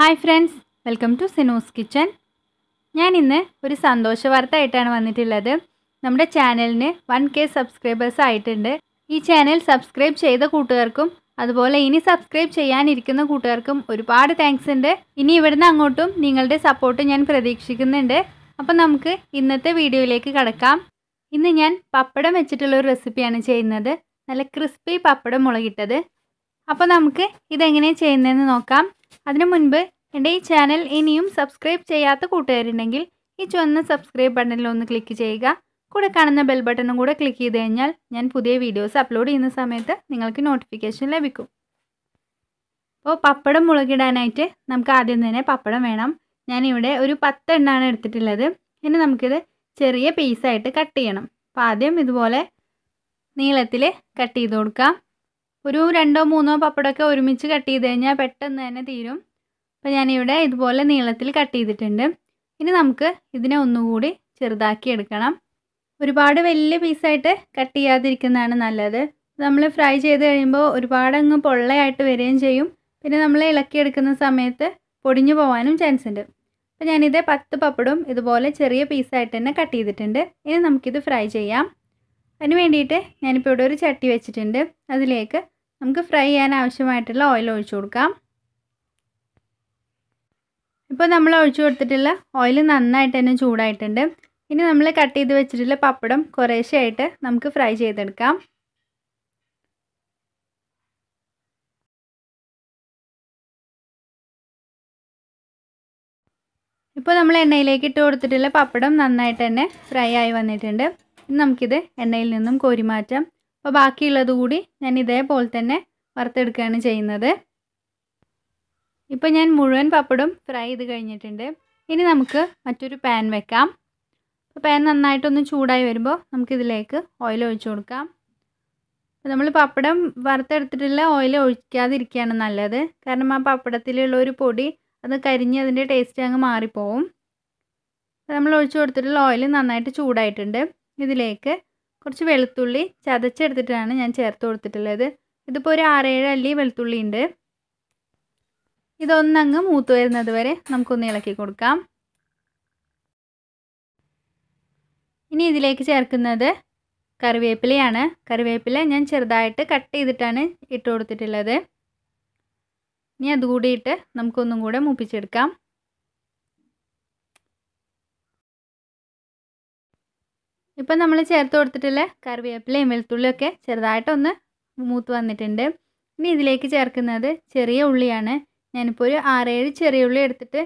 hi friends welcome to Sinu's kitchen ഞാൻ ഇന്ന് ഒരു സന്തോഷ വാർത്ത ആയിട്ടാണ് വന്നിട്ടുള്ളത് നമ്മുടെ ചാനലിന് വൺ കെ സബ്സ്ക്രൈബേഴ്സ് ആയിട്ടുണ്ട് ഈ ചാനൽ സബ്സ്ക്രൈബ് ചെയ്ത കൂട്ടുകാർക്കും അതുപോലെ ഇനി സബ്സ്ക്രൈബ് ചെയ്യാനിരിക്കുന്ന കൂട്ടുകാർക്കും ഒരുപാട് താങ്ക്സ് ഉണ്ട് ഇനി ഇവിടുന്ന് അങ്ങോട്ടും നിങ്ങളുടെ സപ്പോർട്ട് ഞാൻ പ്രതീക്ഷിക്കുന്നുണ്ട് അപ്പം നമുക്ക് ഇന്നത്തെ വീഡിയോയിലേക്ക് കടക്കാം ഇന്ന് ഞാൻ പപ്പടം വെച്ചിട്ടുള്ള ഒരു റെസിപ്പിയാണ് ചെയ്യുന്നത് നല്ല ക്രിസ്പി പപ്പടം മുളകിട്ടത് അപ്പോൾ നമുക്ക് ഇതെങ്ങനെയാണ് ചെയ്യുന്നതെന്ന് നോക്കാം അതിനു മുൻപ് എൻ്റെ ഈ ചാനൽ ഇനിയും സബ്സ്ക്രൈബ് ചെയ്യാത്ത കൂട്ടുകാരുണ്ടെങ്കിൽ ഈ ചുവന്ന സബ്സ്ക്രൈബ് ബട്ടണിൽ ഒന്ന് ക്ലിക്ക് ചെയ്യുക കൂടെ കാണുന്ന ബെൽ ബട്ടണും കൂടെ ക്ലിക്ക് ചെയ്ത് കഴിഞ്ഞാൽ ഞാൻ പുതിയ വീഡിയോസ് അപ്ലോഡ് ചെയ്യുന്ന സമയത്ത് നിങ്ങൾക്ക് നോട്ടിഫിക്കേഷൻ ലഭിക്കും അപ്പോൾ പപ്പടം മുളകിടാനായിട്ട് നമുക്ക് ആദ്യം തന്നെ പപ്പടം വേണം ഞാനിവിടെ ഒരു പത്തെണ്ണാണ് എടുത്തിട്ടുള്ളത് ഇനി നമുക്കിത് ചെറിയ പീസായിട്ട് കട്ട് ചെയ്യണം അപ്പോൾ ആദ്യം ഇതുപോലെ നീളത്തിൽ കട്ട് ചെയ്ത് കൊടുക്കാം ഒരു രണ്ടോ മൂന്നോ പപ്പടമൊക്കെ ഒരുമിച്ച് കട്ട് ചെയ്ത് കഴിഞ്ഞാൽ പെട്ടെന്ന് തന്നെ തീരും അപ്പോൾ ഞാനിവിടെ ഇതുപോലെ നീളത്തിൽ കട്ട് ചെയ്തിട്ടുണ്ട് ഇനി നമുക്ക് ഇതിനെ ഒന്നുകൂടി ചെറുതാക്കി എടുക്കണം ഒരുപാട് വലിയ പീസായിട്ട് കട്ട് ചെയ്യാതിരിക്കുന്നതാണ് നല്ലത് നമ്മൾ ഫ്രൈ ചെയ്ത് കഴിയുമ്പോൾ ഒരുപാട് അങ്ങ് പൊള്ളയായിട്ട് വരികയും ചെയ്യും പിന്നെ നമ്മൾ ഇളക്കിയെടുക്കുന്ന സമയത്ത് പൊടിഞ്ഞു പോകാനും ചാൻസ് ഉണ്ട് അപ്പോൾ ഞാനിത് പത്ത് പപ്പടും ഇതുപോലെ ചെറിയ പീസായിട്ട് തന്നെ കട്ട് ചെയ്തിട്ടുണ്ട് ഇനി നമുക്കിത് ഫ്രൈ ചെയ്യാം അതിന് വേണ്ടിയിട്ട് ഞാനിപ്പോൾ ഇവിടെ ഒരു ചട്ടി വെച്ചിട്ടുണ്ട് അതിലേക്ക് നമുക്ക് ഫ്രൈ ചെയ്യാൻ ആവശ്യമായിട്ടുള്ള ഓയിൽ ഒഴിച്ചു കൊടുക്കാം ഇപ്പോൾ നമ്മൾ ഒഴിച്ചു കൊടുത്തിട്ടുള്ള ഓയിൽ നന്നായിട്ട് തന്നെ ചൂടായിട്ടുണ്ട് ഇനി നമ്മൾ കട്ട് ചെയ്ത് വെച്ചിട്ടുള്ള പപ്പടം കുറേശ്ശെയായിട്ട് നമുക്ക് ഫ്രൈ ചെയ്തെടുക്കാം ഇപ്പോൾ നമ്മൾ എണ്ണയിലേക്ക് ഇട്ട് കൊടുത്തിട്ടുള്ള പപ്പടം നന്നായിട്ട് തന്നെ ഫ്രൈ ആയി വന്നിട്ടുണ്ട് ഇനി നമുക്കിത് എണ്ണയിൽ നിന്നും കോരി മാറ്റാം അപ്പോൾ ബാക്കിയുള്ളത് കൂടി ഞാൻ ഇതേപോലെ തന്നെ വറുത്തെടുക്കുകയാണ് ചെയ്യുന്നത് ഇപ്പോൾ ഞാൻ മുഴുവൻ പപ്പടും ഫ്രൈ ചെയ്ത് കഴിഞ്ഞിട്ടുണ്ട് ഇനി നമുക്ക് മറ്റൊരു പാൻ വെക്കാം അപ്പോൾ പാൻ നന്നായിട്ടൊന്ന് ചൂടായി വരുമ്പോൾ നമുക്കിതിലേക്ക് ഓയിൽ ഒഴിച്ചു കൊടുക്കാം നമ്മൾ പപ്പടം വറുത്തെടുത്തിട്ടുള്ള ഓയിൽ ഒഴിക്കാതിരിക്കുകയാണ് നല്ലത് കാരണം ആ പപ്പടത്തിലുള്ള ഒരു പൊടി അത് കരിഞ്ഞ് അതിൻ്റെ ടേസ്റ്റ് അങ്ങ് മാറിപ്പോവും നമ്മൾ ഒഴിച്ചു കൊടുത്തിട്ടുള്ള ഓയിൽ നന്നായിട്ട് ചൂടായിട്ടുണ്ട് ഇതിലേക്ക് കുറച്ച് വെളുത്തുള്ളി ചതച്ചെടുത്തിട്ടാണ് ഞാൻ ചേർത്ത് കൊടുത്തിട്ടുള്ളത് ഇതിപ്പോൾ ഒരു ആറേഴ് അല്ലി വെളുത്തുള്ളി ഉണ്ട് ഇതൊന്നങ്ങ് മൂത്ത് വരുന്നത് വരെ നമുക്കൊന്ന് ഇളക്കി കൊടുക്കാം ഇനി ഇതിലേക്ക് ചേർക്കുന്നത് കറിവേപ്പിലയാണ് കറിവേപ്പില ഞാൻ ചെറുതായിട്ട് കട്ട് ചെയ്തിട്ടാണ് ഇട്ട് കൊടുത്തിട്ടുള്ളത് ഇനി അതുകൂടിയിട്ട് നമുക്കൊന്നും കൂടെ മൂപ്പിച്ചെടുക്കാം ഇപ്പം നമ്മൾ ചേർത്ത് കൊടുത്തിട്ടുള്ള കറിവേപ്പിലയും വെളുത്തുള്ളിയൊക്കെ ചെറുതായിട്ടൊന്ന് മൂത്ത് വന്നിട്ടുണ്ട് ഇനി ഇതിലേക്ക് ചേർക്കുന്നത് ചെറിയ ഉള്ളിയാണ് ഞാനിപ്പോൾ ഒരു ആറേഴ് ചെറിയ ഉള്ളി എടുത്തിട്ട്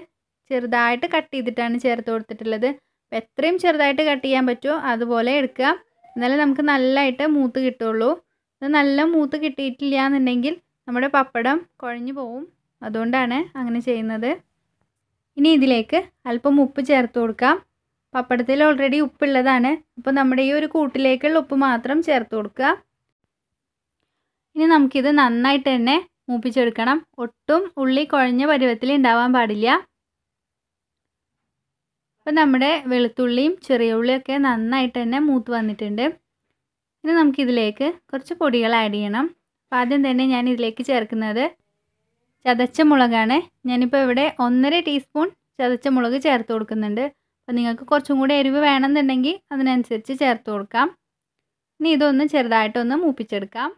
ചെറുതായിട്ട് കട്ട് ചെയ്തിട്ടാണ് ചേർത്ത് കൊടുത്തിട്ടുള്ളത് അപ്പോൾ എത്രയും ചെറുതായിട്ട് കട്ട് ചെയ്യാൻ പറ്റുമോ അതുപോലെ എടുക്കുക എന്നാലേ നമുക്ക് നല്ലതായിട്ട് മൂത്ത് കിട്ടുള്ളൂ ഇത് നല്ല മൂത്ത് കിട്ടിയിട്ടില്ല എന്നുണ്ടെങ്കിൽ നമ്മുടെ പപ്പടം കുഴഞ്ഞു പോവും അതുകൊണ്ടാണ് അങ്ങനെ ചെയ്യുന്നത് ഇനി ഇതിലേക്ക് അല്പം ഉപ്പ് ചേർത്ത് കൊടുക്കാം പപ്പടത്തിൽ ഓൾറെഡി ഉപ്പുള്ളതാണ് അപ്പോൾ നമ്മുടെ ഈ ഒരു കൂട്ടിലേക്കുള്ള ഉപ്പ് മാത്രം ചേർത്ത് കൊടുക്കുക ഇനി നമുക്കിത് നന്നായിട്ട് തന്നെ മൂപ്പിച്ചെടുക്കണം ഒട്ടും ഉള്ളി കുഴഞ്ഞ പരുവത്തിൽ ഉണ്ടാവാൻ പാടില്ല അപ്പോൾ നമ്മുടെ വെളുത്തുള്ളിയും ചെറിയ ഉള്ളിയൊക്കെ നന്നായിട്ട് തന്നെ മൂത്ത് വന്നിട്ടുണ്ട് ഇനി നമുക്കിതിലേക്ക് കുറച്ച് പൊടികൾ ആഡ് ചെയ്യണം അപ്പോൾ ആദ്യം തന്നെ ഞാൻ ഇതിലേക്ക് ചേർക്കുന്നത് ചതച്ച മുളകാണ് ഞാനിപ്പോൾ ഇവിടെ ഒന്നര ടീസ്പൂൺ ചതച്ച മുളക് ചേർത്ത് കൊടുക്കുന്നുണ്ട് അപ്പം നിങ്ങൾക്ക് കുറച്ചും കൂടി എരിവ് വേണമെന്നുണ്ടെങ്കിൽ അതിനനുസരിച്ച് ചേർത്ത് കൊടുക്കാം ഇനി ഇതൊന്ന് ചെറുതായിട്ടൊന്ന് മൂപ്പിച്ചെടുക്കാം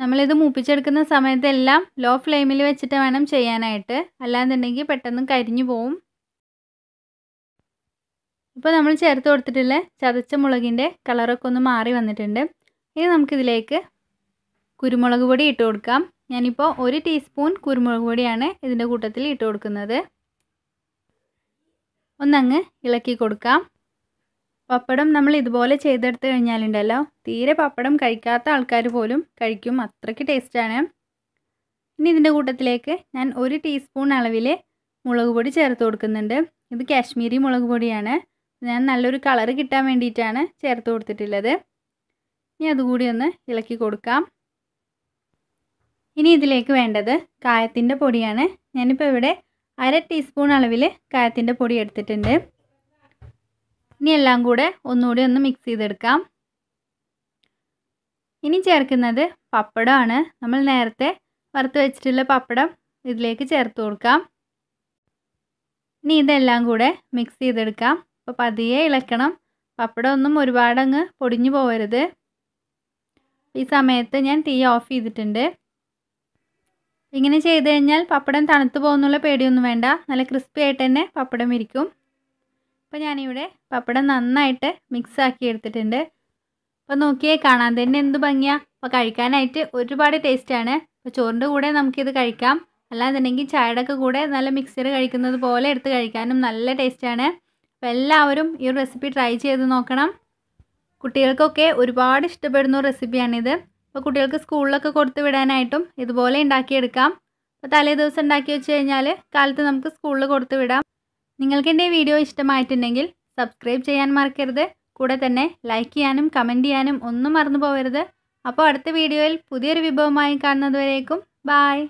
നമ്മളിത് മൂപ്പിച്ചെടുക്കുന്ന സമയത്തെല്ലാം ലോ ഫ്ലെയിമിൽ വെച്ചിട്ട് വേണം ചെയ്യാനായിട്ട് അല്ലാന്നുണ്ടെങ്കിൽ പെട്ടെന്ന് കരിഞ്ഞു പോവും ഇപ്പോൾ നമ്മൾ ചേർത്ത് കൊടുത്തിട്ടുള്ള ചതച്ച മുളകിൻ്റെ കളറൊക്കെ ഒന്ന് മാറി വന്നിട്ടുണ്ട് ഇനി നമുക്കിതിലേക്ക് കുരുമുളക് പൊടി ഇട്ട് കൊടുക്കാം ഞാനിപ്പോൾ ഒരു ടീസ്പൂൺ കുരുമുളക് പൊടിയാണ് ഇതിൻ്റെ കൂട്ടത്തിൽ ഇട്ട് കൊടുക്കുന്നത് ഒന്നങ്ങ് ഇളക്കി കൊടുക്കാം പപ്പടം നമ്മൾ ഇതുപോലെ ചെയ്തെടുത്ത് കഴിഞ്ഞാലുണ്ടല്ലോ തീരെ പപ്പടം കഴിക്കാത്ത ആൾക്കാർ പോലും കഴിക്കും അത്രയ്ക്ക് ടേസ്റ്റാണ് ഇനി ഇതിൻ്റെ കൂട്ടത്തിലേക്ക് ഞാൻ ഒരു ടീസ്പൂൺ അളവിൽ മുളക് പൊടി ചേർത്ത് കൊടുക്കുന്നുണ്ട് ഇത് കാശ്മീരി മുളക് പൊടിയാണ് ഞാൻ നല്ലൊരു കളർ കിട്ടാൻ വേണ്ടിയിട്ടാണ് ചേർത്ത് കൊടുത്തിട്ടുള്ളത് ഇനി അതുകൂടി ഒന്ന് ഇളക്കി കൊടുക്കാം ഇനി ഇതിലേക്ക് വേണ്ടത് കായത്തിൻ്റെ പൊടിയാണ് ഞാനിപ്പോൾ ഇവിടെ അര ടീസ്പൂൺ അളവിൽ കായത്തിൻ്റെ പൊടി എടുത്തിട്ടുണ്ട് ഇനി എല്ലാം കൂടെ ഒന്നുകൂടി ഒന്ന് മിക്സ് ചെയ്തെടുക്കാം ഇനി ചേർക്കുന്നത് പപ്പടമാണ് നമ്മൾ നേരത്തെ വറുത്ത് വെച്ചിട്ടുള്ള പപ്പടം ഇതിലേക്ക് ചേർത്ത് കൊടുക്കാം ഇനി ഇതെല്ലാം കൂടെ മിക്സ് ചെയ്തെടുക്കാം അപ്പോൾ പതിയെ ഇളക്കണം പപ്പടം ഒന്നും ഒരുപാടങ്ങ് പൊടിഞ്ഞു പോകരുത് ഈ സമയത്ത് ഞാൻ തീ ഓഫ് ചെയ്തിട്ടുണ്ട് ഇങ്ങനെ ചെയ്ത് കഴിഞ്ഞാൽ പപ്പടം തണുത്തു പോകുന്നുള്ള പേടിയൊന്നും വേണ്ട നല്ല ക്രിസ്പി ആയിട്ട് തന്നെ പപ്പടം ഇരിക്കും അപ്പോൾ ഞാനിവിടെ പപ്പടം നന്നായിട്ട് മിക്സ് ആക്കി എടുത്തിട്ടുണ്ട് അപ്പോൾ നോക്കിയേ കാണാൻ തന്നെ എന്ത് ഭംഗിയാണ് അപ്പോൾ കഴിക്കാനായിട്ട് ഒരുപാട് ടേസ്റ്റാണ് അപ്പോൾ ചോറിൻ്റെ കൂടെ നമുക്കിത് കഴിക്കാം അല്ലാന്നുണ്ടെങ്കിൽ ചായയുടെ ഒക്കെ കൂടെ നല്ല മിക്സർ കഴിക്കുന്നത് പോലെ എടുത്ത് കഴിക്കാനും നല്ല ടേസ്റ്റാണ് അപ്പോൾ എല്ലാവരും ഈ റെസിപ്പി ട്രൈ ചെയ്ത് നോക്കണം കുട്ടികൾക്കൊക്കെ ഒരുപാട് ഇഷ്ടപ്പെടുന്ന റെസിപ്പിയാണിത് അപ്പോൾ കുട്ടികൾക്ക് സ്കൂളിലൊക്കെ കൊടുത്തു വിടാനായിട്ടും ഇതുപോലെ ഉണ്ടാക്കിയെടുക്കാം അപ്പോൾ തലേ ദിവസം ഉണ്ടാക്കി വെച്ച് കഴിഞ്ഞാൽ കാലത്ത് നമുക്ക് സ്കൂളിൽ കൊടുത്തു വിടാം നിങ്ങൾക്ക് എൻ്റെ വീഡിയോ ഇഷ്ടമായിട്ടുണ്ടെങ്കിൽ സബ്സ്ക്രൈബ് ചെയ്യാൻ മറക്കരുത് കൂടെ തന്നെ ലൈക്ക് ചെയ്യാനും കമൻറ്റ് ചെയ്യാനും ഒന്നും മറന്നു പോകരുത് അപ്പോൾ അടുത്ത വീഡിയോയിൽ പുതിയൊരു വിഭവമായി കാണുന്നതുവരേക്കും ബായ്